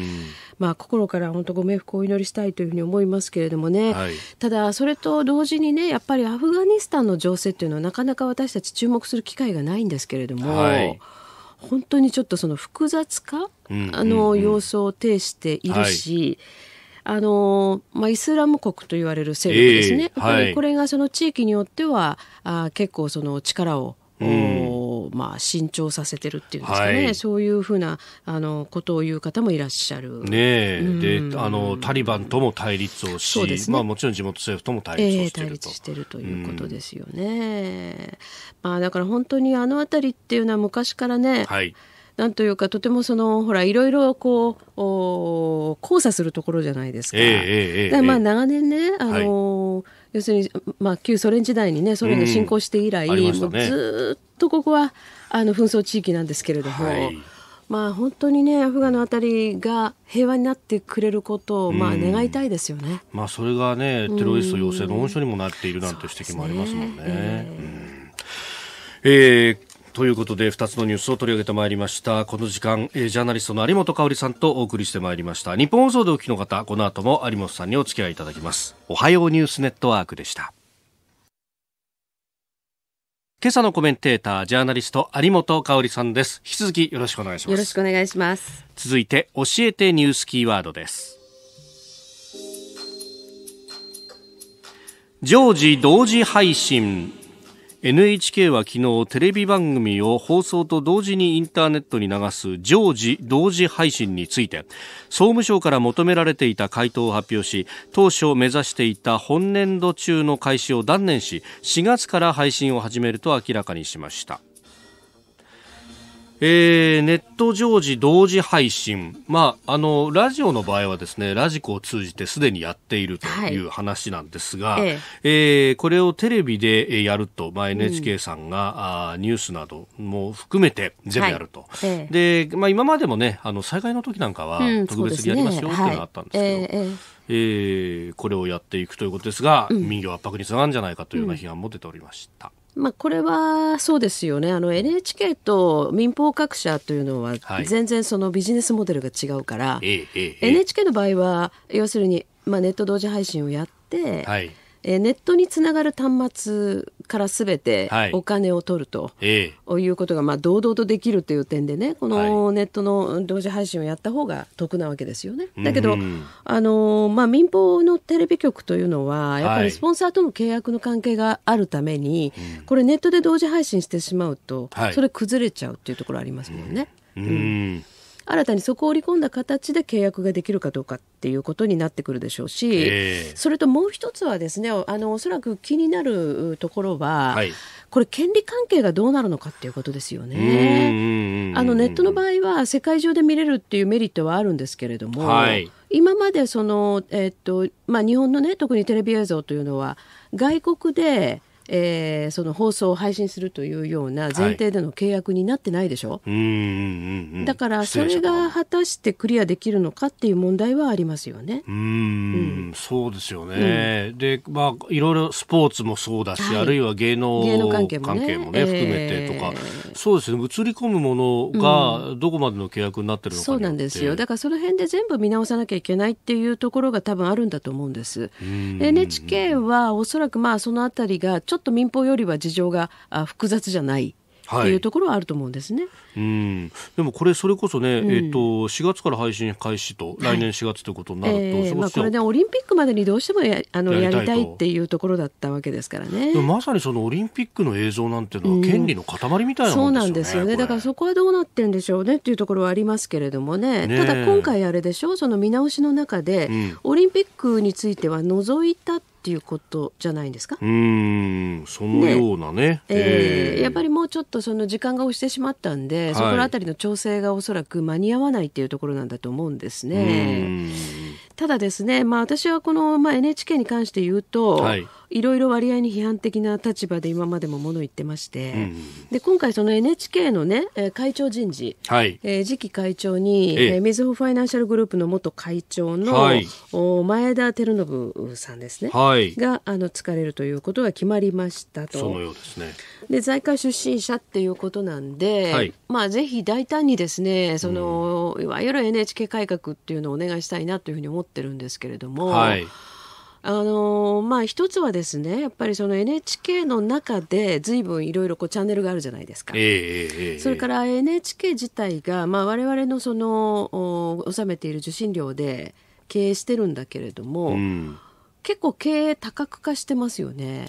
まあ、心から本当ご冥福をお祈りしたいというふうに思いますけれどもね、はい、ただそれと同時にねやっぱりアフガニスタンの情勢っていうのはなかなか私たち注目する機会がないんですけれども。はい本当にちょっとその複雑化、あの様相を呈しているし、はい、あのまあ、イスラム国と言われる勢力ですね、えーはい、これがその地域によってはあ結構その力を、うんまあ伸長させてるっていうんですかね、はい、そういうふうなあのことを言う方もいらっしゃる。ねであのタリバンとも対立をし、ね、まあ、もちろん地元政府とも対立してると、えー、対立してるということですよね。まあ、だから本当にあの辺りっていうのは昔からね、はいなんというかとてもそのほらいろいろこうお交差するところじゃないですか。えーえー、だまあ長年ね、あのーはい、要するに、まあ、旧ソ連時代にねソ連が侵攻して以来、うんね、ずっとここはあの紛争地域なんですけれども、はい、まあ、本当にね、アフガンのあたりが平和になってくれることを、まあ、願いたいですよね、まあ、それがね、テロリスト要請の温床にもなっているなんて指摘もありますもんね。ねえということで二つのニュースを取り上げてまいりましたこの時間、えー、ジャーナリストの有本香さんとお送りしてまいりました日本放送でお聞きの方この後も有本さんにお付き合いいただきますおはようニュースネットワークでした今朝のコメンテーター、ジャーナリスト、有本香さんです。引き続きよろしくお願いします。よろしくお願いします。続いて、教えてニュースキーワードです。常時同時配信 NHK は昨日テレビ番組を放送と同時にインターネットに流す常時同時配信について総務省から求められていた回答を発表し当初目指していた本年度中の開始を断念し4月から配信を始めると明らかにしましたえー、ネット常時同時配信。まあ、あの、ラジオの場合はですね、ラジコを通じてすでにやっているという話なんですが、はい、ええー、これをテレビでやると、まあ、NHK さんが、うん、あニュースなども含めて全部やると。はい、で、まあ、今までもね、あの、災害の時なんかは特別にやりますよというのがあったんですけど、うんええー、これをやっていくということですが、うん、民業圧迫につながるんじゃないかというような批判も出ておりました。うんまあ、これはそうですよねあの NHK と民放各社というのは全然そのビジネスモデルが違うから、はい、NHK の場合は要するに、まあ、ネット同時配信をやって、はい、えネットにつながる端末からすべてお金を取ると、い、うことが、まあ、堂々とできるという点でね、このネットの同時配信をやった方が得なわけですよね。だけど、あのまあ、民放のテレビ局というのは、やっぱりスポンサーとの契約の関係があるために、これ、ネットで同時配信してしまうと、それ崩れちゃうっていうところありますもんね。うん新たにそこを織り込んだ形で契約ができるかどうかっていうことになってくるでしょうし、えー、それともう一つはですねあのおそらく気になるところは、はい、これ権利関係がどうなるのかっていうことですよね。あのネットの場合は世界中で見れるっていうメリットはあるんですけれども、はい、今までその、えー、っとまあ、日本のね特にテレビ映像というのは外国でえー、その放送を配信するというような前提での契約になってないでしょ、はい、だからそれが果たしてクリアできるのかっていう問題はありますよね。うんうん、そうですよね、うん、でまあ、いろいろスポーツもそうだし、はい、あるいは芸能関係もね、ね含めてとか、えー、そうですね、映り込むものがどこまでの契約になってるのか、うん、そうなんですよ、だからその辺で全部見直さなきゃいけないっていうところが多分あるんだと思うんです。NHK はおそらくまあそのあたりがちょっっと民放よりは事情が複雑じゃないはい、っていうところはあると思うんですね。うん。でもこれそれこそね、うん、えっ、と4月から配信開始と、来年4月ということになると、えー、まあこれねオリンピックまでにどうしてもやあのやりたいっていうところだったわけですからね。まさにそのオリンピックの映像なんていうのは権利の塊みたいな、ねうん、そうなんですよね。だからそこはどうなってんでしょうねっていうところはありますけれどもね。ねただ今回あれでしょう、その見直しの中で、うん、オリンピックについては除いたっていうことじゃないんですかうんそのようなねね、えー、えー、やっぱりもうちょっとその時間が押してしまったんで、はい、そこのあたりの調整がおそらく間に合わないっていうところなんだと思うんですねただですね、まあ、私はこの、まあ、NHK に関して言うと、はいいろいろ割合に批判的な立場で今までももの言ってまして、うん、で今回、その NHK の、ね、会長人事、はいえー、次期会長に、えー、みずほファイナンシャルグループの元会長の、はい、お前田照信さんですね、はい、があの疲れるということが決まりましたと。そのようですねで財界出身者っていうことなんで、はい、まあ、ぜひ大胆にですねその、うん、いわゆる NHK 改革っていうのをお願いしたいなというふうに思ってるんですけれども。はいあのー、まあ一つはですねやっぱりその NHK の中でずいぶんいろいろこうチャンネルがあるじゃないですか、えーえー、それから NHK 自体が、まあ、我々のその納めている受信料で経営してるんだけれども、うん、結構経営多角化してますよね。あ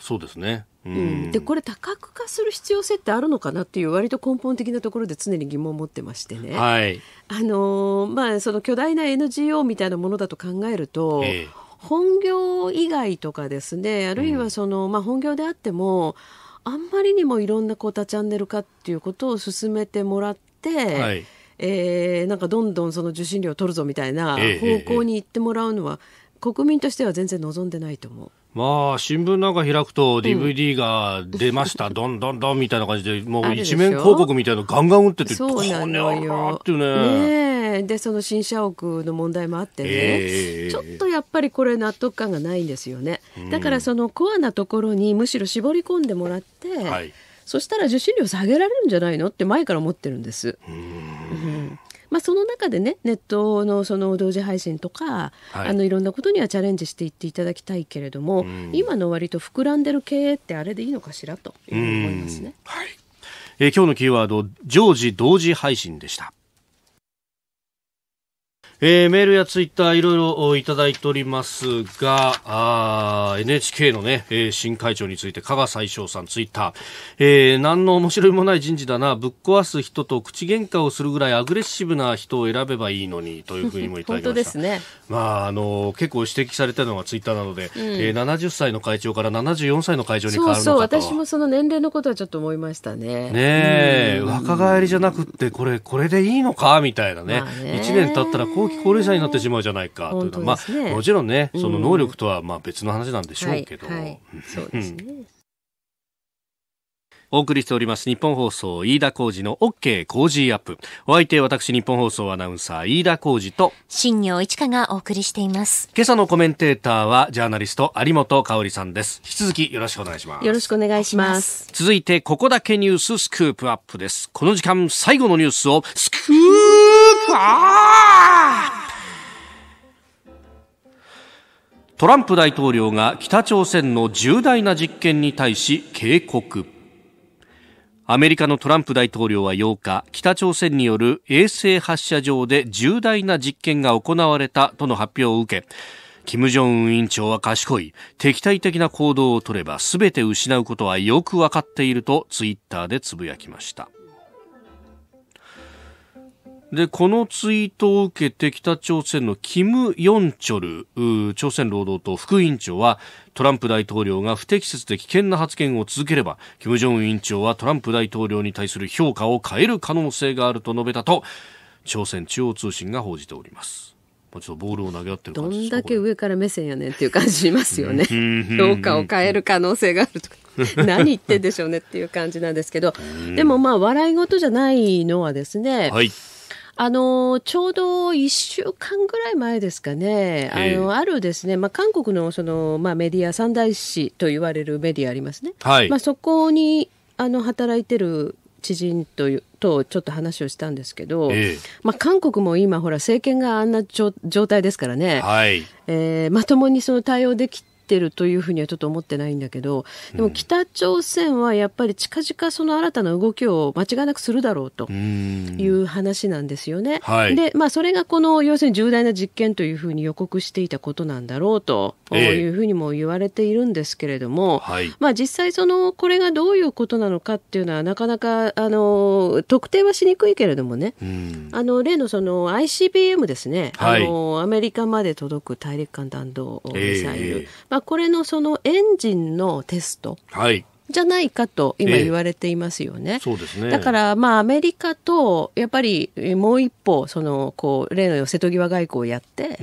そうですねうん、でこれ多角化する必要性ってあるのかなっていう割と根本的なところで常に疑問を持ってましてね、はいあのー、まあ、その巨大な NGO みたいなものだと考えると、えー本業以外とかですねあるいはその、まあ、本業であってもあんまりにもいろんなこう多チャンネル化っていうことを進めてもらって、はい、えー、なんかどんどんその受信料を取るぞみたいな方向に行ってもらうのは、国民としては全然望んでないと思う。まあ、新聞なんか開くと DVD が出ました、うん、どんどんどんみたいな感じで、もう一面広告みたいなのガンガン打ってて、そうなのよ。ってね。ねで、その新社屋の問題もあってね、えー、ちょっとやっぱりこれ納得感がないんですよね。だからそのコアなところにむしろ絞り込んでもらって、はい、そしたら受信料下げられるんじゃないのって前から思ってるんです。うんまあ、その中でねネットのその同時配信とか、はい、あのいろんなことにはチャレンジしていっていただきたいけれども、うん、今の割と膨らんでる経営ってあれでいいのかしらと思いますね。はいえー、今日のキーワード常時同時配信でした。えー、メールやツイッターいろいろいただいておりますが、あ NHK のね、えー、新会長について、加賀最翔さんツイッター、えー、何の面白いもない人事だな、ぶっ壊す人と口喧嘩をするぐらいアグレッシブな人を選べばいいのに、というふうにもいただきました。*laughs* 本当ですね。まあ、あの、結構指摘されたのはツイッターなので、うん、えー、70歳の会長から74歳の会長に変わるのかそうそう、私もその年齢のことはちょっと思いましたね。ねえ、若返りじゃなくて、これ、これでいいのかみたいなね。まあ、ね1年経ったらこう長期高齢者になってしまうじゃないかというのは、ね、まあ、もちろんね、その能力とはまあ別の話なんでしょうけど。はいはい、そうですね。*laughs* お送りしております日本放送飯田浩二の OK 工事アップお相手私日本放送アナウンサー飯田浩二と新業一華がお送りしています今朝のコメンテーターはジャーナリスト有本香里さんです引き続きよろしくお願いしますよろしくお願いします続いてここだけニューススクープアップですこの時間最後のニュースをスクープアップトランプ大統領が北朝鮮の重大な実験に対し警告アメリカのトランプ大統領は8日、北朝鮮による衛星発射場で重大な実験が行われたとの発表を受け、金正恩委員長は賢い。敵対的な行動を取れば全て失うことはよくわかっているとツイッターでつぶやきました。で、このツイートを受けて北朝鮮のキム・ヨンチョル、朝鮮労働党副委員長は、トランプ大統領が不適切で危険な発言を続ければ、金正恩委員長はトランプ大統領に対する評価を変える可能性があると述べたと、朝鮮中央通信が報じております。ちょっとボールを投げ合ってるどんだけ上から目線やねんっていう感じしますよね。評価を変える可能性があるとか。*laughs* 何言ってんでしょうねっていう感じなんですけど、でもまあ笑い事じゃないのはですね、はいあの、ちょうど1週間ぐらい前ですかね、あの、あるですね、まあ、韓国のその、まあ、メディア、三大紙と言われるメディアありますね。はい、まあ、そこに、あの、働いてる知人ととちょっと話をしたんですけど、まあ、韓国も今、ほら政権があんな状態ですからね、はいえー、まともにその対応できってるというふうにはちょっと思ってないんだけど、でも北朝鮮はやっぱり近々その新たな動きを間違いなくするだろうという話なんですよね。はい、で、まあそれがこの要するに重大な実験というふうに予告していたことなんだろうというふうにも言われているんですけれども、えーはい、まあ実際そのこれがどういうことなのかっていうのはなかなかあの特定はしにくいけれどもね、あの例のその ICBM ですね、はい、あのアメリカまで届く大陸間弾道ミサイル、えーまああこれのそのエンジンのテスト。はいじゃないかと今言われていますよね。えそうですね。だからまあアメリカとやっぱりもう一歩そのこう例の寄せとぎ外交をやって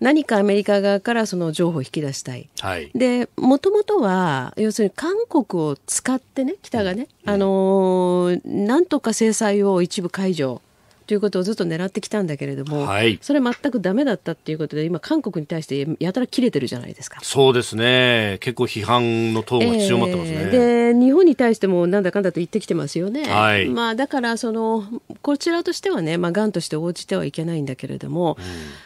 何かアメリカ側からその情報を引き出したい。はい、でもともとは要するに韓国を使ってね北がね、うん、あのー、なんとか制裁を一部解除ということをずっと狙ってきたんだけれども、はい、それ全くだめだったっていうことで今、韓国に対してやたら切れてるじゃないですかそうですね結構批判の党が強まってますね、えー、で日本に対してもなんだかんだと言ってきてますよね、はい、まあ、だからそのこちらとしてはね、まあ、がんとして応じてはいけないんだけれども、うん、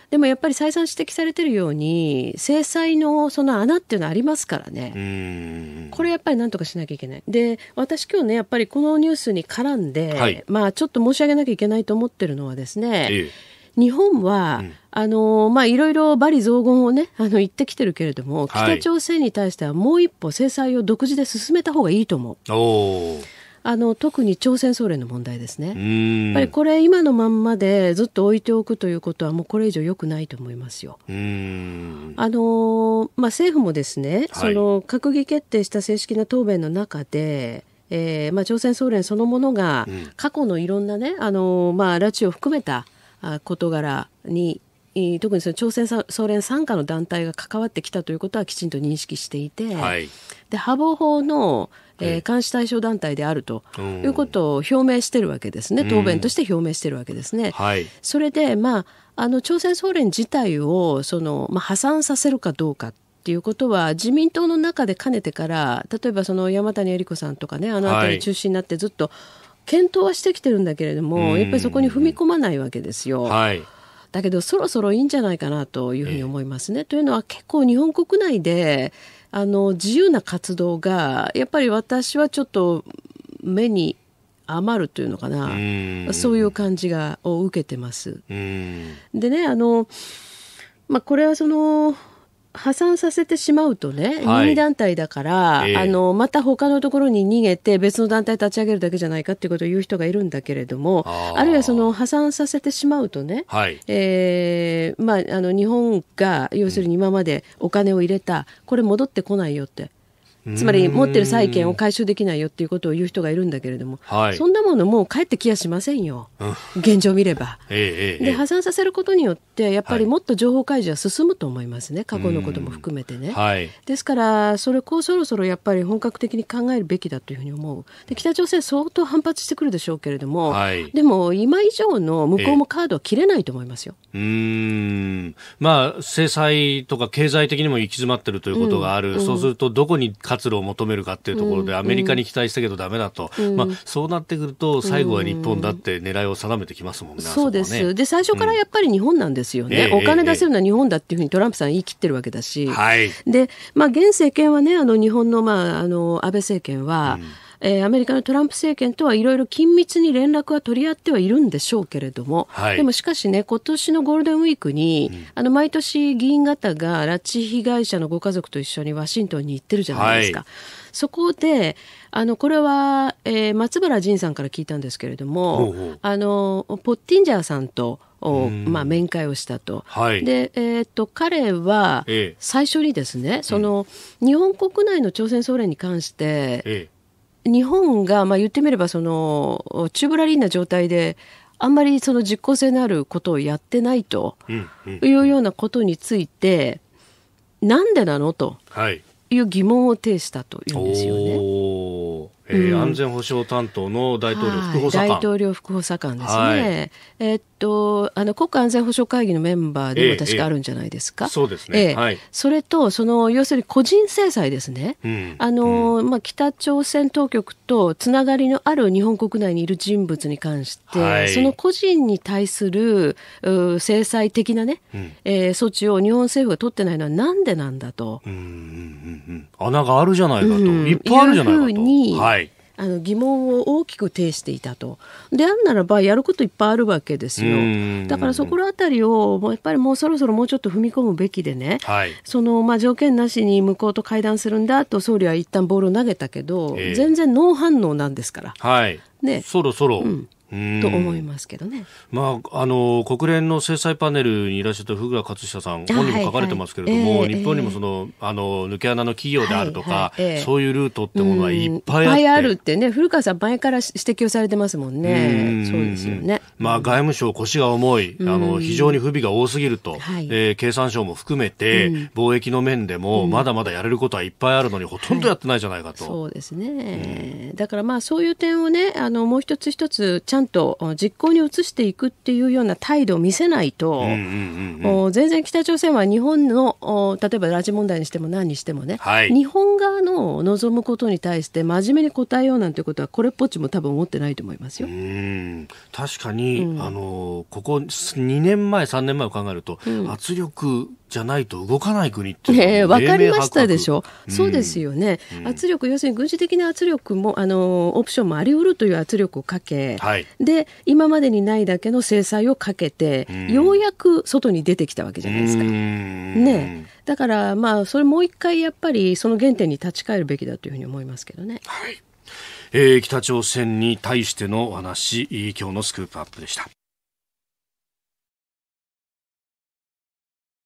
でもやっぱり再三指摘されてるように制裁のその穴っていうのはありますからね、これやっぱり何とかしなきゃいけない。で私今日ねやっぱりこのニュースに絡んで、はい、まあちょっと申し上げなきゃいけないと思ってってるのはですね、ええ、日本は、うん、あのまあ、いろいろ罵詈雑言をね、あの、言ってきてるけれども、北朝鮮に対してはもう一歩制裁を独自で進めた方がいいと思う。はいあの特に朝鮮総連の問題ですね、やっぱりこれ、今のまんまでずっと置いておくということは、もうこれ以上良くないと思いますよ。あのまあ、政府もですね、その閣議決定した正式な答弁の中で、えーまあ、朝鮮総連そのものが過去のいろんなね、あのまあ、拉致を含めた事柄に特にその朝鮮総連傘下の団体が関わってきたということはきちんと認識していて、はい、で波防法の、えー、監視対象団体であるということを表明してるわけですね、答弁として表明してるわけですね。それで、まあ、あの朝鮮総連自体をその、まあ、破産させるかどうかっていうことは自民党の中でかねてから例えばその山谷えり子さんとかねあの辺り中心になってずっと検討はしてきてるんだけれども、はい、やっぱりそこに踏み込まないわけですよ。はいだけどそろそろいいんじゃないかなというふうに思いますね。えー、というのは結構日本国内であの自由な活動がやっぱり私はちょっと目に余るというのかなそういう感じがを受けてます。でねあの、まあ、これはその破産させてしまうとね、任意団体だから、はいえー、あの、また他のところに逃げて、別の団体立ち上げるだけじゃないかっていうことを言う人がいるんだけれども、あるいはその破産させてしまうとね、はい、えー、まあ、あの、日本が、要するに今までお金を入れた、これ戻ってこないよって、つまり持ってる債権を回収できないよっていうことを言う人がいるんだけれども、はい、そんなものもう帰ってきやしませんよ、うん、現状見れば、ええ、で破産させることによってやっぱりもっと情報開示は進むと思いますね過去のことも含めてね、はい、ですからそれこうそろそろやっぱり本格的に考えるべきだというふうに思うで北朝鮮相当反発してくるでしょうけれども、はい、でも今以上の向こうもカードは切れないと思いますよ、え、うんまあ制裁とか経済的にも行き詰まってるということがある、うんうん、そうするとどこにか活路を求めるかっていうところで、アメリカに期待したけどだめだと、まあ、そうなってくると、最後は日本だって狙いを定めてきますもんね、そうです、ね、で最初からやっぱり日本なんですよね、えー、お金出せるのは日本だっていうふうにトランプさん言い切ってるわけだし、はい、でまあ、現政権はね、あの日本の,、まあ、あの安倍政権は、えー、アメリカのトランプ政権とはいろいろ緊密に連絡は取り合ってはいるんでしょうけれども、はい、でもしかしね、今年のゴールデンウィークに、うん、あの毎年、議員方が拉致被害者のご家族と一緒にワシントンに行ってるじゃないですか。はい、そこであのこれは、えー、松原仁さんから聞いたんですけれども、ほうあのポッティンジャーさんとを、まあ、面会をしたと、はい、でえーと、彼は最初にですね、ええ、その日本国内の朝鮮総連に関して、え日本が、まあ、言ってみればそのチューブラリーな状態であんまりその実効性のあることをやってないというようなことについて、なんでなのという疑問を呈したというんですよね。はいえー、安全保障担当の大統領副補佐官、大統領副補佐官ですね、はい、えー、っとあの国家安全保障会議のメンバーでも確かあるんじゃないですか、えー、そうですね、えー、はい、それとその要するに個人制裁ですね、うん、あの、うん、まあ、北朝鮮当局とつながりのある日本国内にいる人物に関して、はい、その個人に対するう制裁的なね、うん、えー、措置を日本政府が取ってないのはなんでなんだと。うんうんうん、穴があるじゃないかと、いっぱいあるじゃないかと。はいあの疑問を大きく呈していたと。であるならばやることいっぱいあるわけですよ。だからそこら辺りをやっぱりもうそろそろもうちょっと踏み込むべきでね、はい、そのまあ条件なしに向こうと会談するんだと総理は一旦ボールを投げたけど、えー、全然ノー反応なんですから。はい、ね、そろそろ、と思いますけどね、まあ、あの国連の制裁パネルにいらっしゃった福グ勝久さん本にも書かれてますけれども、はいはいえー、日本にもそのあの抜け穴の企業であるとか、はいはいえー、そういうルートってものはいっぱいあって、いっぱいあるってね古川さん前から指摘をされてますもんねそうですよね。まあ、外務省腰が重い、あの、非常に不備が多すぎると、はい、えー、経産省も含めて、貿易の面でも、まだまだやれることはいっぱいあるのに、ほとんどやってないじゃないかと。はい、そうですね。だからまあ、そういう点をね、あの、もう一つ一つ、ちゃんと実行に移していくっていうような態度を見せないと、全然北朝鮮は日本の、例えば拉致問題にしても何にしてもね、はい、日本側の望むことに対して真面目に答えようなんてことは、これっぽっちも多分思ってないと思いますよ。確かにうん、あのここ2年前3年前を考えると、うん、圧力じゃないと動かない国って分かりましたでしょ、うん、そうですよね、圧力要するに軍事的な圧力もあのオプションもありうるという圧力をかけ、はい、で今までにないだけの制裁をかけて、ようやく外に出てきたわけじゃないですか。ねだからまあそれもう一回やっぱりその原点に立ち返るべきだというふうに思いますけどね。はいえー、北朝鮮に対してのお話今日のスクープアップでした。